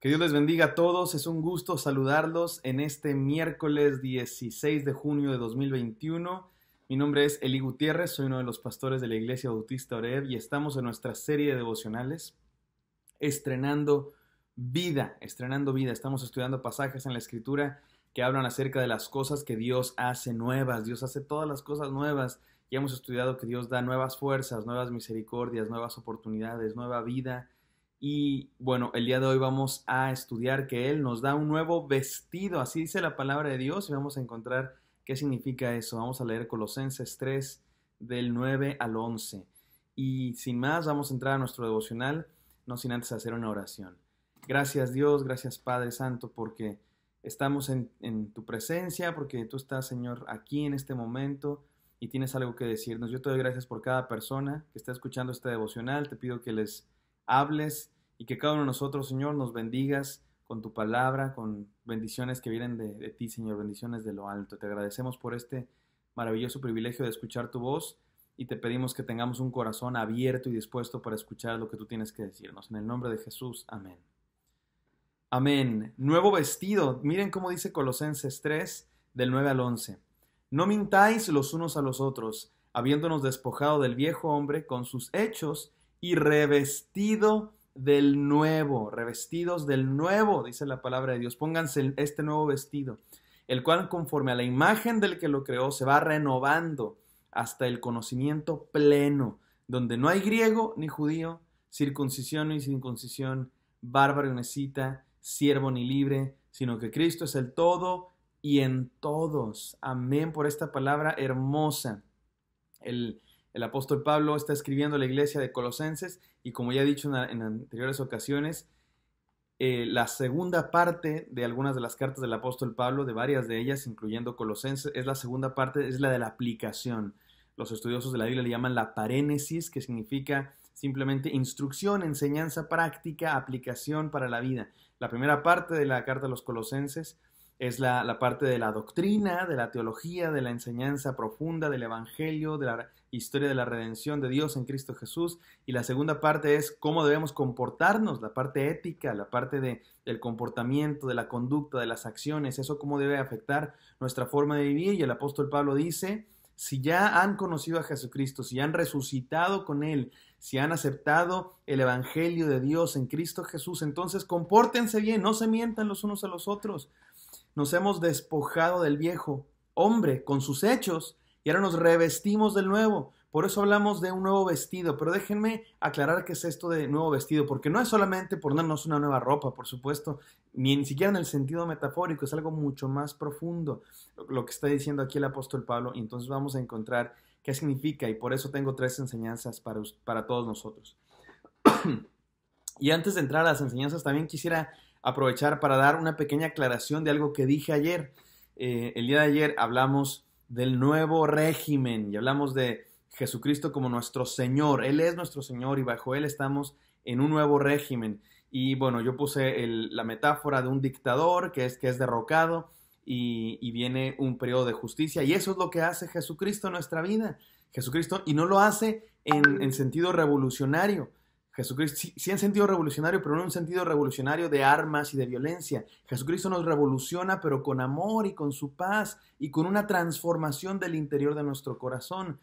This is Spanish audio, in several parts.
Que Dios les bendiga a todos, es un gusto saludarlos en este miércoles 16 de junio de 2021. Mi nombre es Eli Gutiérrez, soy uno de los pastores de la Iglesia Bautista Oreb y estamos en nuestra serie de devocionales estrenando vida, estrenando vida. Estamos estudiando pasajes en la escritura que hablan acerca de las cosas que Dios hace nuevas. Dios hace todas las cosas nuevas ya hemos estudiado que Dios da nuevas fuerzas, nuevas misericordias, nuevas oportunidades, nueva vida. Y bueno, el día de hoy vamos a estudiar que Él nos da un nuevo vestido, así dice la palabra de Dios, y vamos a encontrar qué significa eso. Vamos a leer Colosenses 3 del 9 al 11. Y sin más, vamos a entrar a nuestro devocional, no sin antes hacer una oración. Gracias Dios, gracias Padre Santo, porque estamos en, en tu presencia, porque tú estás, Señor, aquí en este momento, y tienes algo que decirnos. Yo te doy gracias por cada persona que está escuchando este devocional. Te pido que les hables y que cada uno de nosotros, Señor, nos bendigas con tu palabra, con bendiciones que vienen de, ti, Señor, bendiciones de lo alto. Te agradecemos por este maravilloso privilegio de escuchar tu voz y te pedimos que tengamos un corazón abierto y dispuesto para escuchar lo que tú tienes que decirnos. En el nombre de Jesús, amén. Amén. Nuevo vestido. Miren cómo dice Colosenses 3, del 9 al 11. No mintáis los unos a los otros, habiéndonos despojado del viejo hombre con sus hechos y revestido del nuevo, revestidos del nuevo, dice la palabra de Dios. Pónganse este nuevo vestido, el cual conforme a la imagen del que lo creó se va renovando hasta el conocimiento pleno, donde no hay griego ni judío, circuncisión ni circuncisión, bárbaro ni cita, siervo ni libre, sino que Cristo es el todo y en todos. Amén por esta palabra hermosa. El, apóstol Pablo está escribiendo a la iglesia de Colosenses y como ya he dicho en, anteriores ocasiones, eh, la segunda parte de algunas de las cartas del apóstol Pablo, de varias de ellas, incluyendo Colosenses, es la segunda parte, es la de la aplicación. Los estudiosos de la Biblia le llaman la parénesis, que significa simplemente instrucción, enseñanza práctica, aplicación para la vida. La primera parte de la carta a los Colosenses es la, parte de la doctrina, de la teología, de la enseñanza profunda, del Evangelio, de la historia de la redención de Dios en Cristo Jesús. Y la segunda parte es cómo debemos comportarnos, la parte ética, la parte del comportamiento, de la conducta, de las acciones, eso cómo debe afectar nuestra forma de vivir. Y el apóstol Pablo dice, si ya han conocido a Jesucristo, si han resucitado con Él, si han aceptado el Evangelio de Dios en Cristo Jesús, entonces compórtense bien, no se mientan los unos a los otros, nos hemos despojado del viejo hombre con sus hechos y ahora nos revestimos del nuevo. Por eso hablamos de un nuevo vestido, pero déjenme aclarar qué es esto de nuevo vestido, porque no es solamente ponernos una nueva ropa, por supuesto, ni, ni siquiera en el sentido metafórico, es algo mucho más profundo lo que está diciendo aquí el apóstol Pablo, y entonces vamos a encontrar qué significa, y por eso tengo tres enseñanzas para, para todos nosotros. y antes de entrar a las enseñanzas, también quisiera aprovechar para dar una pequeña aclaración de algo que dije ayer. Eh, el día de ayer hablamos del nuevo régimen y hablamos de Jesucristo como nuestro Señor. Él es nuestro Señor y bajo Él estamos en un nuevo régimen. Y bueno, yo puse la metáfora de un dictador que es, que es derrocado y, viene un periodo de justicia. Y eso es lo que hace Jesucristo en nuestra vida. Jesucristo, y no lo hace en sentido revolucionario, Jesucristo sí, en sentido revolucionario, pero en un sentido revolucionario de armas y de violencia. Jesucristo nos revoluciona, pero con amor y con su paz y con una transformación del interior de nuestro corazón.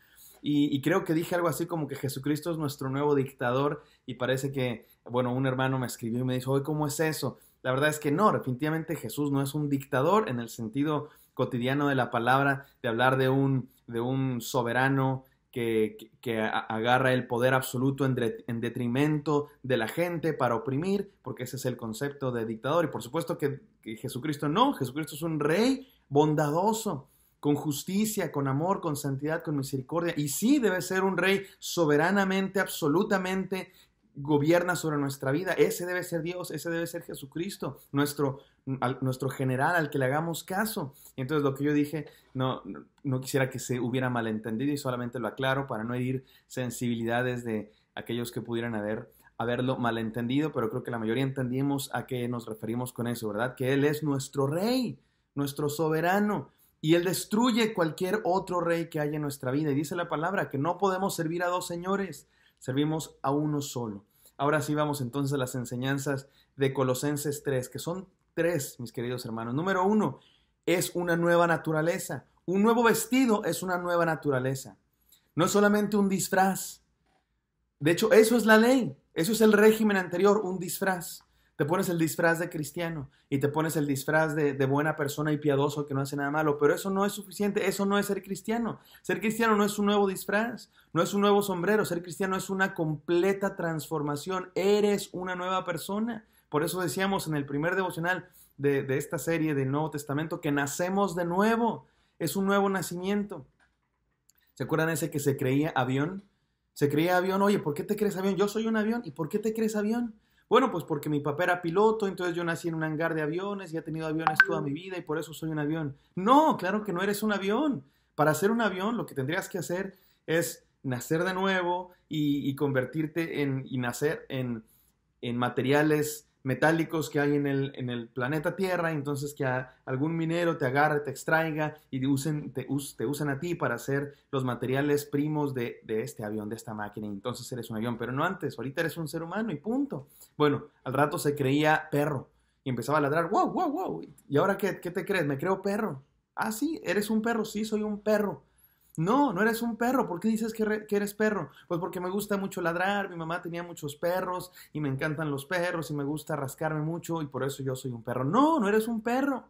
Y, creo que dije algo así como que Jesucristo es nuestro nuevo dictador y parece que, bueno, un hermano me escribió y me dijo, ¿cómo es eso? La verdad es que no, definitivamente Jesús no es un dictador en el sentido cotidiano de la palabra, de hablar de un, de un soberano que, agarra el poder absoluto en, detrimento de la gente para oprimir, porque ese es el concepto de dictador. Y por supuesto que, que Jesucristo no, Jesucristo es un rey bondadoso, con justicia, con amor, con santidad, con misericordia. Y sí debe ser un rey soberanamente, absolutamente, gobierna sobre nuestra vida. Ese debe ser Dios, ese debe ser Jesucristo, nuestro, nuestro general al que le hagamos caso. entonces lo que yo dije, no, no, quisiera que se hubiera malentendido y solamente lo aclaro para no herir sensibilidades de aquellos que pudieran haber haberlo malentendido, pero creo que la mayoría entendimos a qué nos referimos con eso, ¿verdad? Que Él es nuestro rey, nuestro soberano, y Él destruye cualquier otro rey que haya en nuestra vida. Y dice la palabra que no podemos servir a dos señores, servimos a uno solo. Ahora sí vamos entonces a las enseñanzas de Colosenses 3, que son tres, mis queridos hermanos. Número uno, es una nueva naturaleza. Un nuevo vestido es una nueva naturaleza. No es solamente un disfraz. De hecho, eso es la ley. Eso es el régimen anterior, un disfraz. Te pones el disfraz de cristiano y te pones el disfraz de, buena persona y piadoso que no hace nada malo, pero eso no es suficiente, eso no es ser cristiano. Ser cristiano no es un nuevo disfraz, no es un nuevo sombrero, ser cristiano es una completa transformación, eres una nueva persona. Por eso decíamos en el primer devocional de, de esta serie del Nuevo Testamento que nacemos de nuevo, es un nuevo nacimiento. ¿Se acuerdan ese que se creía avión? Se creía avión, oye, ¿por qué te crees avión? Yo soy un avión, ¿y por qué te crees avión? Bueno, pues porque mi papá era piloto, entonces yo nací en un hangar de aviones y he tenido aviones toda mi vida y por eso soy un avión. No, claro que no eres un avión. Para ser un avión lo que tendrías que hacer es nacer de nuevo y, convertirte en, y nacer en materiales metálicos que hay en el, planeta Tierra, entonces que algún minero te agarre, te extraiga y te usen, te, a ti para hacer los materiales primos de, este avión, de esta máquina, y entonces eres un avión, pero no antes, ahorita eres un ser humano y punto. Bueno, al rato se creía perro y empezaba a ladrar, wow, wow, wow, y ahora qué, qué te crees, me creo perro. Ah, sí, eres un perro, sí, soy un perro no, no eres un perro. ¿Por qué dices que, eres perro? Pues porque me gusta mucho ladrar. Mi mamá tenía muchos perros y me encantan los perros y me gusta rascarme mucho y por eso yo soy un perro. No, no eres un perro.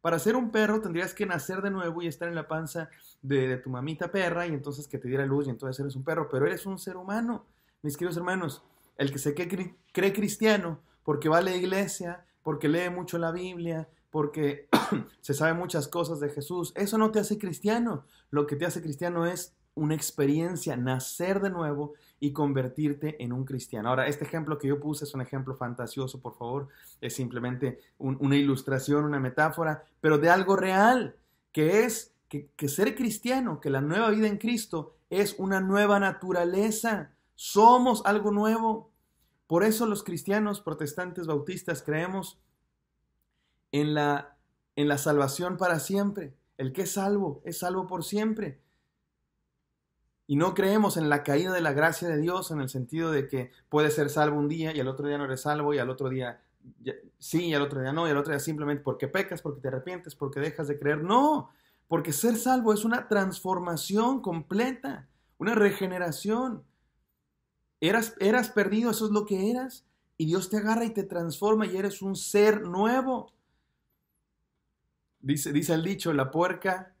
Para ser un perro tendrías que nacer de nuevo y estar en la panza de, tu mamita perra y entonces que te diera luz y entonces eres un perro. Pero eres un ser humano, mis queridos hermanos. El que se cree cristiano porque va a la iglesia, porque lee mucho la Biblia, porque se sabe muchas cosas de Jesús. Eso no te hace cristiano. Lo que te hace cristiano es una experiencia, nacer de nuevo y convertirte en un cristiano. Ahora, este ejemplo que yo puse es un ejemplo fantasioso, por favor. Es simplemente una ilustración, una metáfora, pero de algo real, que es que ser cristiano, que la nueva vida en Cristo es una nueva naturaleza. Somos algo nuevo. Por eso los cristianos, protestantes, bautistas, creemos en la, en la salvación para siempre. El que es salvo es salvo por siempre. Y no creemos en la caída de la gracia de Dios en el sentido de que puedes ser salvo un día y al otro día no eres salvo y al otro día sí y al otro día no y al otro día simplemente porque pecas, porque te arrepientes, porque dejas de creer. No, porque ser salvo es una transformación completa, una regeneración. Eras, eras perdido, eso es lo que eras, y Dios te agarra y te transforma y eres un ser nuevo. Dice, el dicho, la puerca,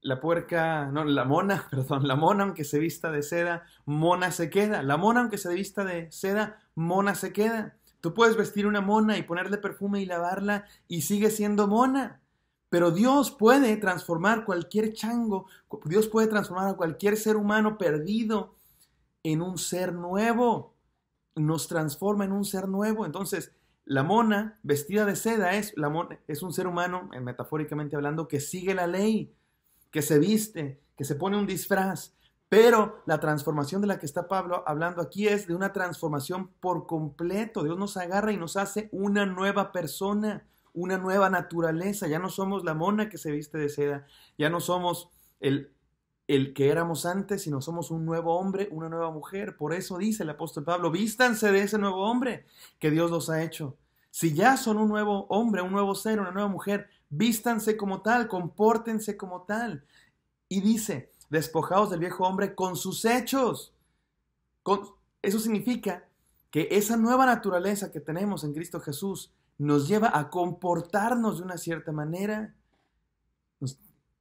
la puerca, no, la mona, perdón, la mona aunque se vista de seda, mona se queda. La mona aunque se vista de seda, mona se queda. Tú puedes vestir una mona y ponerle perfume y lavarla y sigue siendo mona. Pero Dios puede transformar cualquier chango, Dios puede transformar a cualquier ser humano perdido en un ser nuevo. Nos transforma en un ser nuevo. Entonces, la mona vestida de seda es, la mona, es un ser humano, eh, metafóricamente hablando, que sigue la ley, que se viste, que se pone un disfraz. Pero la transformación de la que está Pablo hablando aquí es de una transformación por completo. Dios nos agarra y nos hace una nueva persona, una nueva naturaleza. Ya no somos la mona que se viste de seda, ya no somos el el que éramos antes, y no somos un nuevo hombre, una nueva mujer. Por eso dice el apóstol Pablo, vístanse de ese nuevo hombre que Dios los ha hecho. Si ya son un nuevo hombre, un nuevo ser, una nueva mujer, vístanse como tal, compórtense como tal. Y dice, despojados del viejo hombre con sus hechos. eso significa que esa nueva naturaleza que tenemos en Cristo Jesús nos lleva a comportarnos de una cierta manera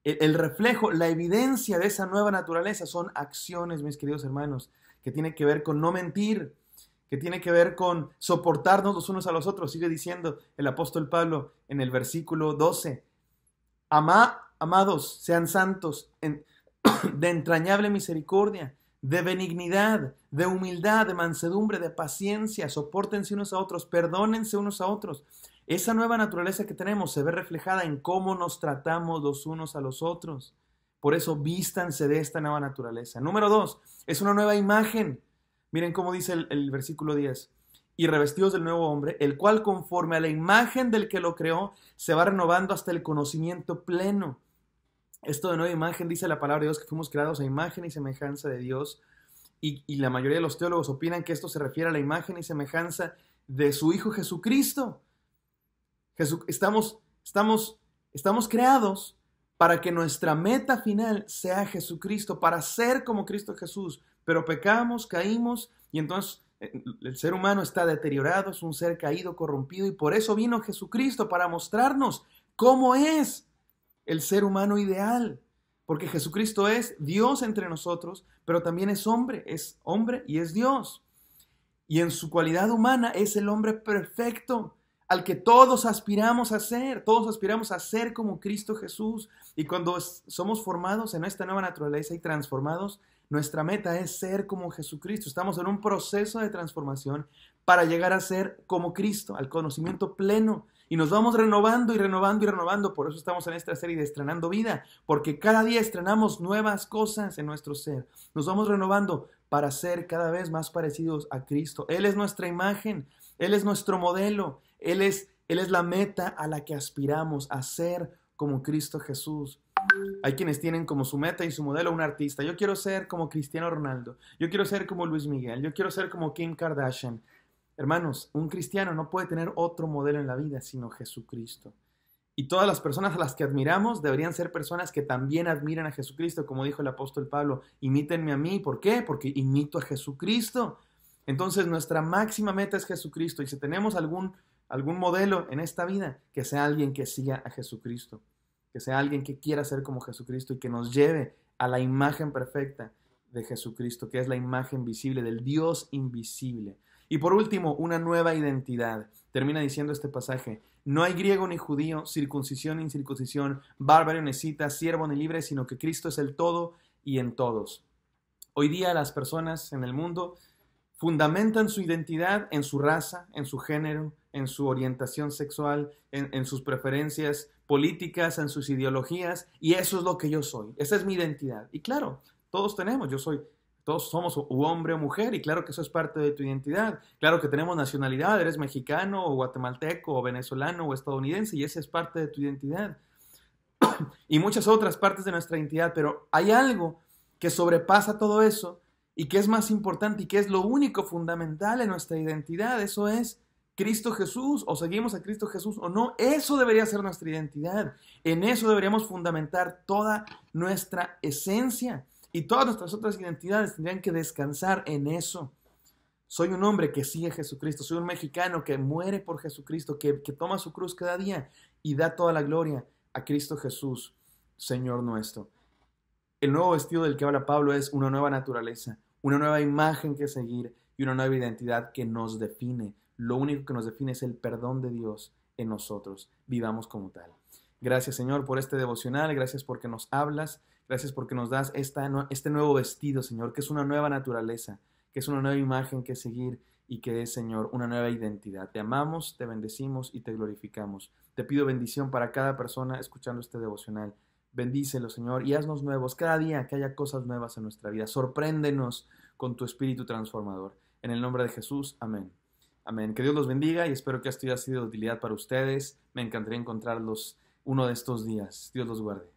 el, reflejo, la evidencia de esa nueva naturaleza son acciones, mis queridos hermanos, que tiene que ver con no mentir, que tiene que ver con soportarnos los unos a los otros. Sigue diciendo el apóstol Pablo en el versículo 12, amados, sean santos de entrañable misericordia, de benignidad, de humildad, de mansedumbre, de paciencia, soportense unos a otros, perdónense unos a otros esa nueva naturaleza que tenemos se ve reflejada en cómo nos tratamos los unos a los otros. Por eso vístanse de esta nueva naturaleza. Número dos, es una nueva imagen. Miren cómo dice el, versículo 10 y revestidos del nuevo hombre, el cual conforme a la imagen del que lo creó, se va renovando hasta el conocimiento pleno. Esto de nueva imagen dice la palabra de Dios que fuimos creados a imagen y semejanza de Dios. y la mayoría de los teólogos opinan que esto se refiere a la imagen y semejanza de su Hijo Jesucristo. Estamos, estamos, estamos creados para que nuestra meta final sea Jesucristo, para ser como Cristo Jesús. Pero pecamos, caímos y entonces eh, el ser humano está deteriorado, es un ser caído, corrompido y por eso vino Jesucristo para mostrarnos cómo es el ser humano ideal. Porque Jesucristo es Dios entre nosotros, pero también es hombre, es hombre y es Dios. Y en su cualidad humana es el hombre perfecto al que todos aspiramos a ser, todos aspiramos a ser como Cristo Jesús. Y cuando somos formados en esta nueva naturaleza y transformados, nuestra meta es ser como Jesucristo. Estamos en un proceso de transformación para llegar a ser como Cristo, al conocimiento pleno. Y nos vamos renovando y renovando y renovando. Por eso estamos en esta serie de Estrenando Vida, porque cada día estrenamos nuevas cosas en nuestro ser. Nos vamos renovando para ser cada vez más parecidos a Cristo. Él es nuestra imagen, Él es nuestro modelo, él es, él es la meta a la que aspiramos, a ser como Cristo Jesús. Hay quienes tienen como su meta y su modelo un artista. Yo quiero ser como Cristiano Ronaldo. Yo quiero ser como Luis Miguel. Yo quiero ser como Kim Kardashian. Hermanos, un cristiano no puede tener otro modelo en la vida sino Jesucristo. Y todas las personas a las que admiramos deberían ser personas que también admiran a Jesucristo, como dijo el apóstol Pablo, imítenme a mí. ¿Por qué? Porque imito a Jesucristo. Entonces nuestra máxima meta es Jesucristo y si tenemos algún algún modelo en esta vida, que sea alguien que siga a Jesucristo, que sea alguien que quiera ser como Jesucristo y que nos lleve a la imagen perfecta de Jesucristo, que es la imagen visible del Dios invisible. Y por último, una nueva identidad. Termina diciendo este pasaje, no hay griego ni judío, circuncisión ni incircuncisión, bárbaro ni cita, siervo ni libre, sino que Cristo es el todo y en todos. Hoy día las personas en el mundo fundamentan su identidad en su raza, en su género, en su orientación sexual, en, sus preferencias políticas, en sus ideologías, y eso es lo que yo soy, esa es mi identidad. Y claro, todos tenemos, yo soy todos somos hombre o mujer y claro que eso es parte de tu identidad. Claro que tenemos nacionalidad, eres mexicano o guatemalteco o venezolano o estadounidense y esa es parte de tu identidad. y muchas otras partes de nuestra identidad, pero hay algo que sobrepasa todo eso y que es más importante y que es lo único fundamental en nuestra identidad, eso es Cristo Jesús o seguimos a Cristo Jesús o no. Eso debería ser nuestra identidad. En eso deberíamos fundamentar toda nuestra esencia y todas nuestras otras identidades tendrían que descansar en eso. Soy un hombre que sigue a Jesucristo, soy un mexicano que muere por Jesucristo, que, que toma su cruz cada día y da toda la gloria a Cristo Jesús, Señor nuestro. El nuevo vestido del que habla Pablo es una nueva naturaleza, una nueva imagen que seguir y una nueva identidad que nos define lo único que nos define es el perdón de Dios en nosotros. Vivamos como tal. Gracias Señor por este devocional, gracias porque nos hablas, gracias porque nos das esta, este nuevo vestido, Señor, que es una nueva naturaleza, que es una nueva imagen que seguir y que es, Señor, una nueva identidad. Te amamos, te bendecimos y te glorificamos. Te pido bendición para cada persona escuchando este devocional. Bendícelo, Señor, y haznos nuevos cada día que haya cosas nuevas en nuestra vida. Sorpréndenos con tu espíritu transformador. En el nombre de Jesús, amén. Amén. Que Dios los bendiga y espero que esto haya sido de utilidad para ustedes. Me encantaría encontrarlos uno de estos días. Dios los guarde.